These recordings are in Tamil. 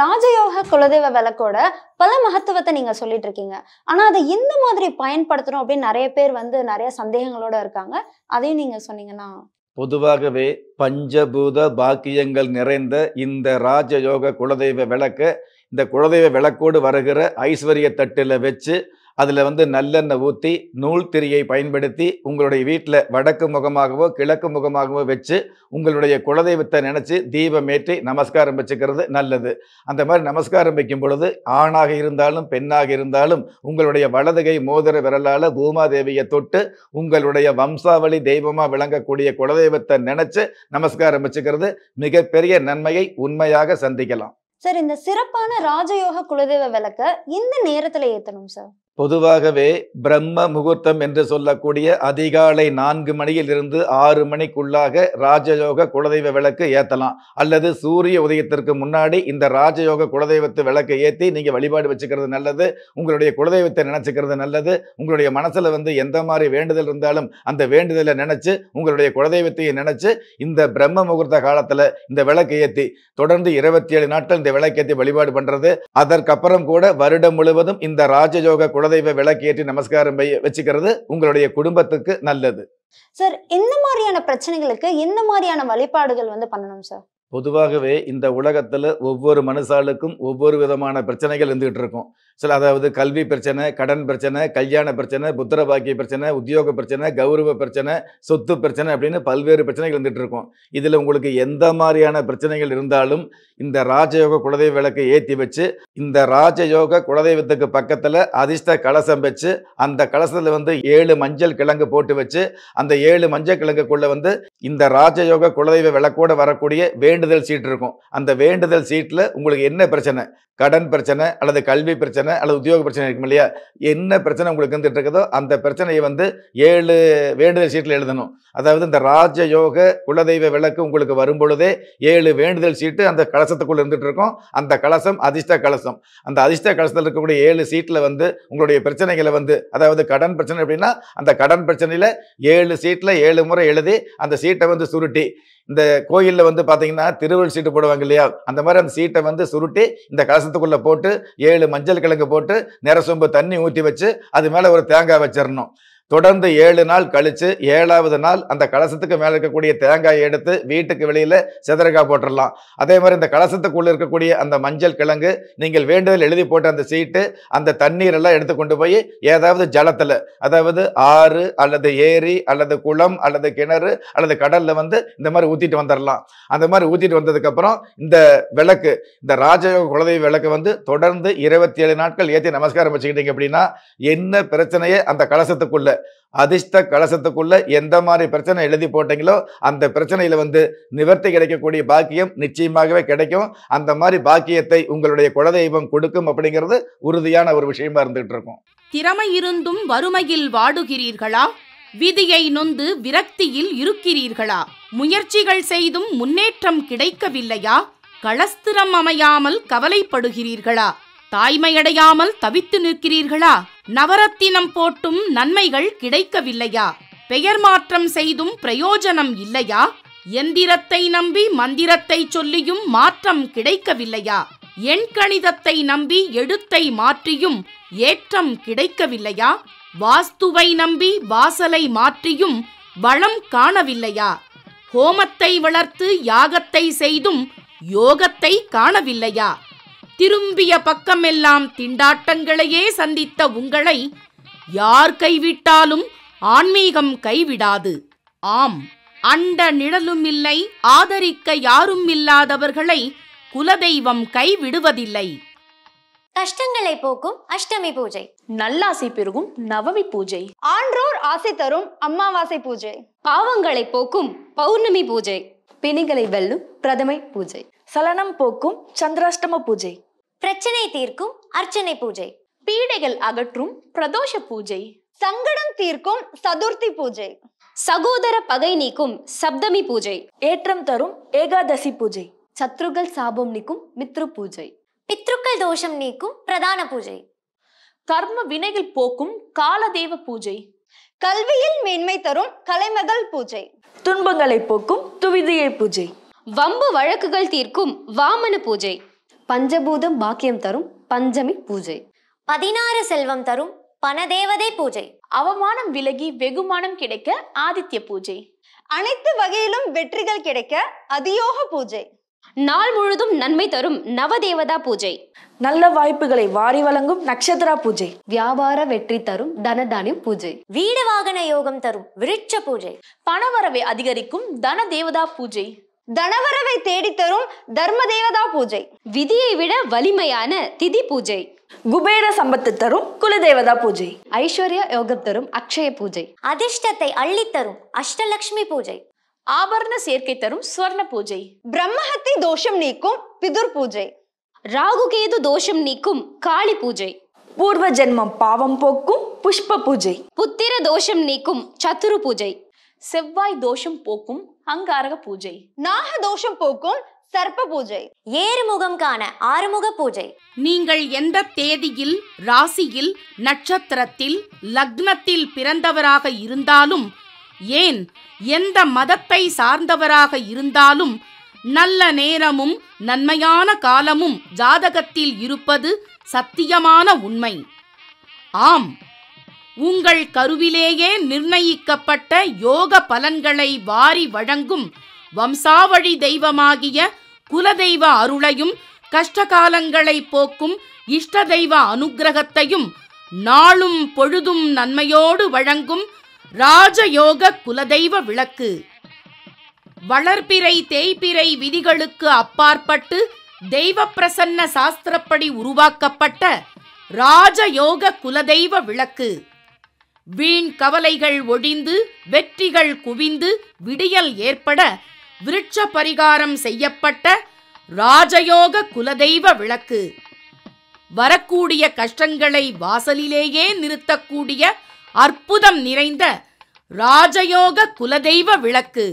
ராஜயோக குலதெய்வ விளக்கோட பல மகத்துவத்தை நீங்க சொல்லிட்டு இருக்கீங்க ஆனா அதை இந்த மாதிரி பயன்படுத்தணும் அப்படின்னு நிறைய பேர் வந்து நிறைய சந்தேகங்களோட இருக்காங்க அதையும் நீங்க சொன்னீங்கன்னா பொதுவாகவே பஞ்சபூத பாக்கியங்கள் நிறைந்த இந்த ராஜயோக குலதெய்வ விளக்க இந்த குலதெய்வ விளக்கோடு வருகிற ஐஸ்வர்ய தட்டில் வச்சு அதில் வந்து நல்லெண்ணெய் ஊற்றி நூல் திரியை பயன்படுத்தி உங்களுடைய வீட்டில் வடக்கு முகமாகவோ கிழக்கு முகமாகவோ வச்சு உங்களுடைய குலதெய்வத்தை நினச்சி தீபமேற்றி நமஸ்காரம் வச்சுக்கிறது நல்லது அந்த மாதிரி நமஸ்காரம் வைக்கும் பொழுது ஆணாக இருந்தாலும் பெண்ணாக இருந்தாலும் உங்களுடைய வலதுகை மோதிர விரலால் பூமாதேவியை தொட்டு உங்களுடைய வம்சாவளி தெய்வமாக விளங்கக்கூடிய குலதெய்வத்தை நினச்சி நமஸ்காரம் வச்சுக்கிறது மிகப்பெரிய நன்மையை உண்மையாக சந்திக்கலாம் சார் இந்த சிறப்பான ராஜயோக குலதெய்வ விளக்க இந்த நேரத்தில் ஏற்றணும் சார் பொதுவாகவே பிரம்ம முகூர்த்தம் என்று சொல்லக்கூடிய அதிகாலை நான்கு மணியில் இருந்து ஆறு மணிக்குள்ளாக ராஜயோக குலதெய்வ விளக்கு ஏற்றலாம் அல்லது சூரிய உதயத்திற்கு முன்னாடி இந்த ராஜயோக குலதெய்வத்து விளக்கு ஏற்றி நீங்கள் வழிபாடு வச்சுக்கிறது நல்லது உங்களுடைய குலதெய்வத்தை நினச்சிக்கிறது நல்லது உங்களுடைய மனசில் வந்து எந்த மாதிரி வேண்டுதல் இருந்தாலும் அந்த வேண்டுதலை நினச்சி உங்களுடைய குலதெய்வத்தையும் நினச்சி இந்த பிரம்ம முகூர்த்த காலத்தில் இந்த விளக்கு ஏற்றி தொடர்ந்து இருபத்தி ஏழு நாட்கள் இந்த விளக்கேற்றி வழிபாடு பண்ணுறது அதற்கப்புறம் கூட வருடம் முழுவதும் இந்த ராஜயோக குல குலதெய்வ விளக்கேற்றி நமஸ்காரம் வச்சுக்கிறது உங்களுடைய குடும்பத்துக்கு நல்லது சார் இந்த மாதிரியான பிரச்சனைகளுக்கு இந்த மாதிரியான வழிபாடுகள் வந்து பண்ணணும் சார் பொதுவாகவே இந்த உலகத்துல ஒவ்வொரு மனுஷாளுக்கும் ஒவ்வொரு விதமான பிரச்சனைகள் இருந்துகிட்டு இருக்கும் சில அதாவது கல்வி பிரச்சனை கடன் பிரச்சனை கல்யாண பிரச்சனை புத்திர பாக்கிய பிரச்சனை உத்தியோக பிரச்சனை கௌரவ பிரச்சனை சொத்து பிரச்சனை அப்படின்னு பல்வேறு பிரச்சனைகள் வந்துட்டு இருக்கும் இதில் உங்களுக்கு எந்த மாதிரியான பிரச்சனைகள் இருந்தாலும் இந்த ராஜயோக குலதெய்வ விளக்கை ஏற்றி வச்சு இந்த ராஜயோக குலதெய்வத்துக்கு பக்கத்தில் அதிர்ஷ்ட கலசம் வச்சு அந்த கலசத்தில் வந்து ஏழு மஞ்சள் கிழங்கு போட்டு வச்சு அந்த ஏழு மஞ்சள் கிழங்குக்குள்ளே வந்து இந்த ராஜயோக குலதெய்வ விளக்கோடு வரக்கூடிய வேண்டுதல் சீட் இருக்கும் அந்த வேண்டுதல் சீட்டில் உங்களுக்கு என்ன பிரச்சனை கடன் பிரச்சனை அல்லது கல்வி பிரச்சனை பிரச்சனை அல்லது உத்தியோக பிரச்சனை இருக்கும் இல்லையா என்ன பிரச்சனை உங்களுக்கு வந்துட்டு இருக்குதோ அந்த பிரச்சனையை வந்து ஏழு வேண்டுதல் சீட்டில் எழுதணும் அதாவது இந்த ராஜயோக குலதெய்வ விளக்கு உங்களுக்கு வரும்பொழுதே ஏழு வேண்டுதல் சீட்டு அந்த கலசத்துக்குள்ளே இருந்துகிட்டு இருக்கும் அந்த கலசம் அதிர்ஷ்ட கலசம் அந்த அதிர்ஷ்ட கலசத்தில் இருக்கக்கூடிய ஏழு சீட்டில் வந்து உங்களுடைய பிரச்சனைகளை வந்து அதாவது கடன் பிரச்சனை அப்படின்னா அந்த கடன் பிரச்சனையில் ஏழு சீட்டில் ஏழு முறை எழுதி அந்த சீட்டை வந்து சுருட்டி இந்த கோயிலில் வந்து பார்த்தீங்கன்னா திருவள் சீட்டு போடுவாங்க இல்லையா அந்த மாதிரி அந்த சீட்டை வந்து சுருட்டி இந்த கலசத்துக்குள்ளே போட்டு ஏழு மஞ்சள் கிழங்கு போட்டு நிறசொம்பு தண்ணி ஊற்றி வச்சு அது மேலே ஒரு தேங்காய் வச்சிடணும் தொடர்ந்து ஏழு நாள் கழித்து ஏழாவது நாள் அந்த கலசத்துக்கு மேலே இருக்கக்கூடிய தேங்காயை எடுத்து வீட்டுக்கு வெளியில் செதறக்காய் போட்டுடலாம் அதே மாதிரி இந்த கலசத்துக்குள்ளே இருக்கக்கூடிய அந்த மஞ்சள் கிழங்கு நீங்கள் வேண்டுதல் எழுதி போட்ட அந்த சீட்டு அந்த தண்ணீரெல்லாம் எடுத்து கொண்டு போய் ஏதாவது ஜலத்தில் அதாவது ஆறு அல்லது ஏரி அல்லது குளம் அல்லது கிணறு அல்லது கடலில் வந்து இந்த மாதிரி ஊற்றிட்டு வந்துடலாம் அந்த மாதிரி ஊற்றிட்டு வந்ததுக்கப்புறம் இந்த விளக்கு இந்த ராஜயோக குலதெய்வ விளக்கு வந்து தொடர்ந்து இருபத்தி ஏழு நாட்கள் ஏற்றி நமஸ்காரம் வச்சுக்கிட்டீங்க அப்படின்னா என்ன பிரச்சனையே அந்த கலசத்துக்குள்ளே அதிர்ஷ்ட கலசத்துக்குள்ள எந்த மாதிரி பிரச்சனை எழுதி போட்டீங்களோ அந்த பிரச்சனையில வந்து நிவர்த்தி கிடைக்கக்கூடிய பாக்கியம் நிச்சயமாகவே கிடைக்கும் அந்த மாதிரி பாக்கியத்தை உங்களுடைய குலதெய்வம் கொடுக்கும் அப்படிங்கிறது உறுதியான ஒரு விஷயமா இருந்துகிட்டு இருக்கும் திறமை இருந்தும் வறுமையில் வாடுகிறீர்களா விதியை நொந்து விரக்தியில் இருக்கிறீர்களா முயற்சிகள் செய்தும் முன்னேற்றம் கிடைக்கவில்லையா கலஸ்திரம் அமையாமல் கவலைப்படுகிறீர்களா தாய்மையடையாமல் தவித்து நிற்கிறீர்களா நவரத்தினம் போட்டும் நன்மைகள் கிடைக்கவில்லையா பெயர் மாற்றம் செய்தும் பிரயோஜனம் இல்லையா எந்திரத்தை நம்பி மந்திரத்தை சொல்லியும் மாற்றம் கிடைக்கவில்லையா எண்கணிதத்தை நம்பி எழுத்தை மாற்றியும் ஏற்றம் கிடைக்கவில்லையா வாஸ்துவை நம்பி வாசலை மாற்றியும் வளம் காணவில்லையா ஹோமத்தை வளர்த்து யாகத்தை செய்தும் யோகத்தை காணவில்லையா திரும்பிய பக்கமெல்லாம் திண்டாட்டங்களையே சந்தித்த உங்களை யார் கைவிட்டாலும் ஆன்மீகம் கைவிடாது ஆம் அண்ட நிழலும் இல்லை ஆதரிக்க யாரும் இல்லாதவர்களை குலதெய்வம் கைவிடுவதில்லை கஷ்டங்களை போக்கும் அஷ்டமி பூஜை நல்லாசை பெருகும் நவமி பூஜை ஆன்றோர் ஆசை தரும் அம்மாவாசை பூஜை பாவங்களை போக்கும் பௌர்ணமி பூஜை பிணிகளை வெல்லும் பிரதமை பூஜை சலனம் போக்கும் சந்திராஷ்டம பூஜை பிரச்சனை தீர்க்கும் அர்ச்சனை பூஜை பீடைகள் அகற்றும் பிரதோஷ பூஜை சங்கடம் தீர்க்கும் சதுர்த்தி பூஜை சகோதர பகை நீக்கும் சப்தமி பூஜை ஏற்றம் தரும் ஏகாதசி பூஜை சத்ருகள் சாபம் நீக்கும் மித்ரு பூஜை பித்ருக்கள் தோஷம் நீக்கும் பிரதான பூஜை கர்ம வினைகள் போக்கும் காலதேவ பூஜை கல்வியில் மேன்மை தரும் கலைமகள் பூஜை துன்பங்களை போக்கும் துவிதியை பூஜை வம்பு வழக்குகள் தீர்க்கும் வாமன பூஜை பஞ்சபூதம் பாக்கியம் தரும் பஞ்சமி பூஜை பதினாறு செல்வம் தரும் பணதேவதை பூஜை அவமானம் விலகி வெகுமானம் கிடைக்க ஆதித்ய பூஜை அனைத்து வகையிலும் வெற்றிகள் கிடைக்க அதியோக பூஜை நாள் முழுதும் நன்மை தரும் நவதேவதா பூஜை நல்ல வாய்ப்புகளை வாரி வழங்கும் நட்சத்திரா பூஜை வியாபார வெற்றி தரும் தனதானியம் பூஜை வீடு வாகன யோகம் தரும் விருட்ச பூஜை பணவரவை அதிகரிக்கும் தன தேவதா பூஜை தனவரவை தேடித்தரும் தர்ம தேவதா பூஜை விதியை விட வலிமையான திதி பூஜை குபேர சம்பத்து தரும் குலதேவதா பூஜை ஐஸ்வர்ய யோகம் தரும் அக்ஷய பூஜை அதிர்ஷ்டத்தை அள்ளித்தரும் அஷ்டலக்ஷ்மி பூஜை ஆபரண சேர்க்கை தரும் ஸ்வர்ண பூஜை பிரம்மஹத்தி தோஷம் நீக்கும் பிதுர் பூஜை ராகுகேது தோஷம் நீக்கும் காளி பூஜை பூர்வ ஜென்மம் பாவம் போக்கும் புஷ்ப பூஜை புத்திர தோஷம் நீக்கும் சத்துரு பூஜை செவ்வாய் தோஷம் போக்கும் அங்காரக பூஜை நாகதோஷம் போக்கும் சர்ப்ப பூஜை ஏறுமுகம் காண ஆறுமுக பூஜை நீங்கள் எந்த தேதியில் ராசியில் நட்சத்திரத்தில் லக்னத்தில் பிறந்தவராக இருந்தாலும் ஏன் எந்த மதத்தை சார்ந்தவராக இருந்தாலும் நல்ல நேரமும் நன்மையான காலமும் ஜாதகத்தில் இருப்பது சத்தியமான உண்மை ஆம் உங்கள் கருவிலேயே நிர்ணயிக்கப்பட்ட யோக பலன்களை வாரி வழங்கும் வம்சாவழி தெய்வமாகிய குலதெய்வ அருளையும் கஷ்டகாலங்களை போக்கும் இஷ்ட தெய்வ அனுகிரகத்தையும் நாளும் பொழுதும் நன்மையோடு வழங்கும் ராஜயோக குலதெய்வ விளக்கு வளர்பிறை தேய்பிறை விதிகளுக்கு அப்பாற்பட்டு தெய்வ பிரசன்ன சாஸ்திரப்படி உருவாக்கப்பட்ட ராஜயோக குலதெய்வ விளக்கு வீண் கவலைகள் ஒழிந்து வெற்றிகள் குவிந்து விடியல் ஏற்பட விருட்ச பரிகாரம் செய்யப்பட்ட ராஜயோக குலதெய்வ விளக்கு வரக்கூடிய கஷ்டங்களை வாசலிலேயே நிறுத்தக்கூடிய அற்புதம் நிறைந்த ராஜயோக குலதெய்வ விளக்கு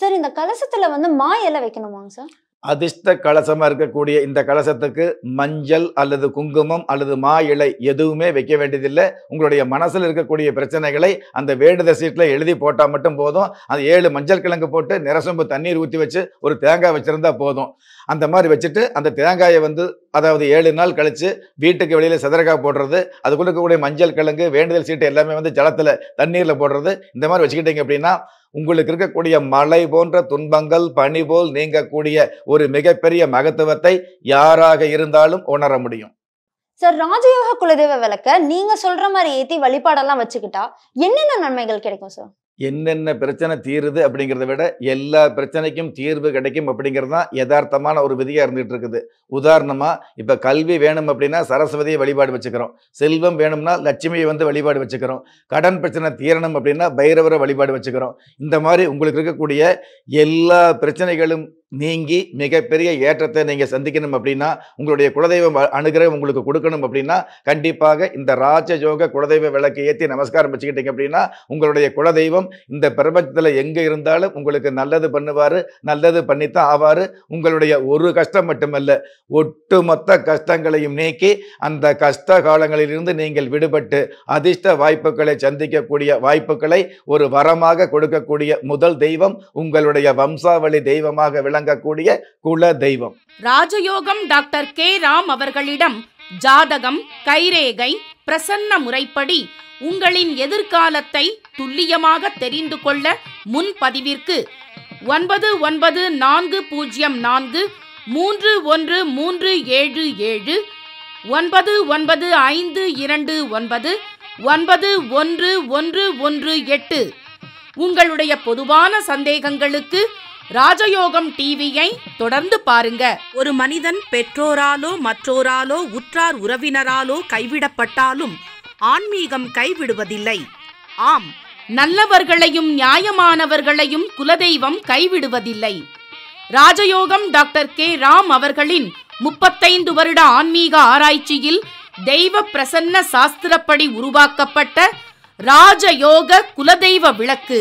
சார் இந்த கலசத்துல வந்து மாயெல்லாம் வைக்கணுமாங்க சார் அதிர்ஷ்ட கலசமாக இருக்கக்கூடிய இந்த கலசத்துக்கு மஞ்சள் அல்லது குங்குமம் அல்லது மா இலை எதுவுமே வைக்க வேண்டியதில்லை உங்களுடைய மனசில் இருக்கக்கூடிய பிரச்சனைகளை அந்த வேடுத சீட்டில் எழுதி போட்டால் மட்டும் போதும் அந்த ஏழு மஞ்சள் கிழங்கு போட்டு நிரசொம்பு தண்ணீர் ஊற்றி வச்சு ஒரு தேங்காய் வச்சுருந்தா போதும் அந்த மாதிரி வச்சுட்டு அந்த தேங்காயை வந்து அதாவது ஏழு நாள் கழித்து வீட்டுக்கு வெளியில் செதறக்காய் போடுறது அதுக்குள்ள இருக்கக்கூடிய மஞ்சள் கிழங்கு வேண்டுதல் சீட்டு எல்லாமே வந்து ஜலத்தில் தண்ணீரில் போடுறது இந்த மாதிரி வச்சுக்கிட்டீங்க அப்படின்னா உங்களுக்கு இருக்கக்கூடிய மழை போன்ற துன்பங்கள் பனி போல் நீங்கக்கூடிய ஒரு மிகப்பெரிய மகத்துவத்தை யாராக இருந்தாலும் உணர முடியும் சார் ராஜயோக குலதெய்வ விளக்க நீங்க சொல்ற மாதிரி ஏத்தி வழிபாடெல்லாம் வச்சுக்கிட்டா என்னென்ன நன்மைகள் கிடைக்கும் சார் என்னென்ன பிரச்சனை தீருது அப்படிங்கிறத விட எல்லா பிரச்சனைக்கும் தீர்வு கிடைக்கும் அப்படிங்கிறது தான் யதார்த்தமான ஒரு விதியாக இருந்துகிட்டு இருக்குது உதாரணமாக இப்போ கல்வி வேணும் அப்படின்னா சரஸ்வதியை வழிபாடு வச்சுக்கிறோம் செல்வம் வேணும்னா லட்சுமியை வந்து வழிபாடு வச்சுக்கிறோம் கடன் பிரச்சனை தீரணும் அப்படின்னா பைரவரை வழிபாடு வச்சுக்கிறோம் இந்த மாதிரி உங்களுக்கு இருக்கக்கூடிய எல்லா பிரச்சனைகளும் நீங்கி மிகப்பெரிய ஏற்றத்தை நீங்கள் சந்திக்கணும் அப்படின்னா உங்களுடைய குலதெய்வம் அனுகிரகம் உங்களுக்கு கொடுக்கணும் அப்படின்னா கண்டிப்பாக இந்த ராஜயோக குலதெய்வ விளக்கு ஏற்றி நமஸ்காரம் வச்சுக்கிட்டீங்க அப்படின்னா உங்களுடைய குலதெய்வம் இந்த பிரபஞ்சத்தில் எங்கே இருந்தாலும் உங்களுக்கு நல்லது பண்ணுவார் நல்லது பண்ணித்தான் ஆவார் உங்களுடைய ஒரு கஷ்டம் மட்டுமல்ல ஒட்டுமொத்த கஷ்டங்களையும் நீக்கி அந்த கஷ்ட காலங்களிலிருந்து நீங்கள் விடுபட்டு அதிர்ஷ்ட வாய்ப்புகளை சந்திக்கக்கூடிய வாய்ப்புகளை ஒரு வரமாக கொடுக்கக்கூடிய முதல் தெய்வம் உங்களுடைய வம்சாவளி தெய்வமாக விளங்க வழங்கக்கூடிய குல தெய்வம் ராஜயோகம் டாக்டர் கே ராம் அவர்களிடம் ஜாதகம் கைரேகை பிரசன்ன முறைப்படி உங்களின் எதிர்காலத்தை துல்லியமாக தெரிந்து கொள்ள முன்பதிவிற்கு ஒன்பது ஒன்பது நான்கு பூஜ்ஜியம் நான்கு மூன்று ஒன்று மூன்று ஏழு ஏழு ஒன்பது ஒன்பது ஐந்து இரண்டு ஒன்பது ஒன்பது ஒன்று ஒன்று ஒன்று எட்டு உங்களுடைய பொதுவான சந்தேகங்களுக்கு ராஜயோகம் டிவியை தொடர்ந்து பாருங்க ஒரு மனிதன் பெற்றோராலோ மற்றோராலோ உற்றார் உறவினராலோ கைவிடப்பட்டாலும் ஆன்மீகம் கைவிடுவதில்லை ஆம் நல்லவர்களையும் நியாயமானவர்களையும் குலதெய்வம் கைவிடுவதில்லை ராஜயோகம் டாக்டர் கே ராம் அவர்களின் முப்பத்தைந்து வருட ஆன்மீக ஆராய்ச்சியில் தெய்வ பிரசன்ன சாஸ்திரப்படி உருவாக்கப்பட்ட ராஜயோக குலதெய்வ விளக்கு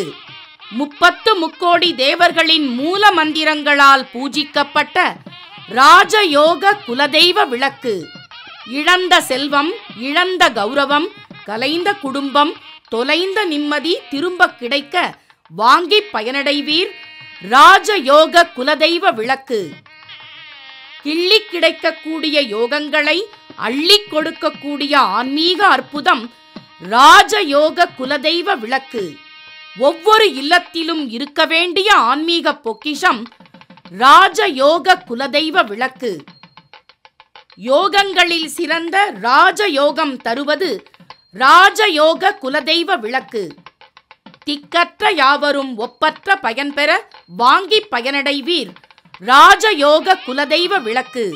முப்பத்து முக்கோடி தேவர்களின் மூல மந்திரங்களால் பூஜிக்கப்பட்ட ராஜயோக குலதெய்வ விளக்கு இழந்த செல்வம் இழந்த கௌரவம் கலைந்த குடும்பம் தொலைந்த நிம்மதி திரும்ப கிடைக்க வாங்கி பயனடைவீர் ராஜயோக குலதெய்வ விளக்கு கிள்ளி கிடைக்கக்கூடிய யோகங்களை அள்ளி கொடுக்கக்கூடிய ஆன்மீக அற்புதம் ராஜயோக குலதெய்வ விளக்கு ஒவ்வொரு இல்லத்திலும் இருக்க வேண்டிய ஆன்மீக பொக்கிஷம் ராஜயோக குலதெய்வ விளக்கு யோகங்களில் சிறந்த ராஜயோகம் தருவது ராஜயோக குலதெய்வ விளக்கு திக்கற்ற யாவரும் ஒப்பற்ற பயன்பெற வாங்கி பயனடைவீர் ராஜயோக குலதெய்வ விளக்கு